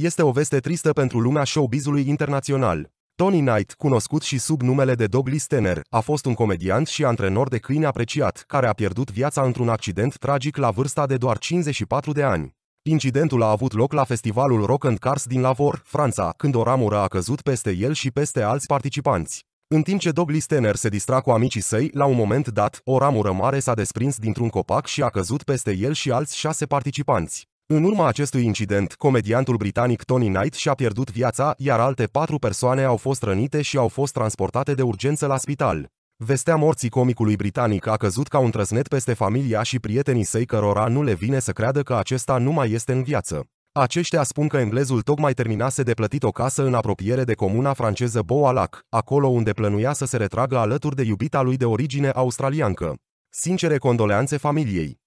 Este o veste tristă pentru lumea showbizului internațional. Tony Knight, cunoscut și sub numele de Dog Listener, a fost un comediant și antrenor de câini apreciat, care a pierdut viața într-un accident tragic la vârsta de doar 54 de ani. Incidentul a avut loc la festivalul Rock and Cars din Lavor, Franța, când o ramură a căzut peste el și peste alți participanți. În timp ce Dog Listener se distra cu amicii săi, la un moment dat, o ramură mare s-a desprins dintr-un copac și a căzut peste el și alți șase participanți. În urma acestui incident, comediantul britanic Tony Knight și-a pierdut viața, iar alte patru persoane au fost rănite și au fost transportate de urgență la spital. Vestea morții comicului britanic a căzut ca un trăsnet peste familia și prietenii săi cărora nu le vine să creadă că acesta nu mai este în viață. Aceștia spun că englezul tocmai terminase de plătit o casă în apropiere de comuna franceză Boalac, acolo unde plănuia să se retragă alături de iubita lui de origine australiancă. Sincere condoleanțe familiei!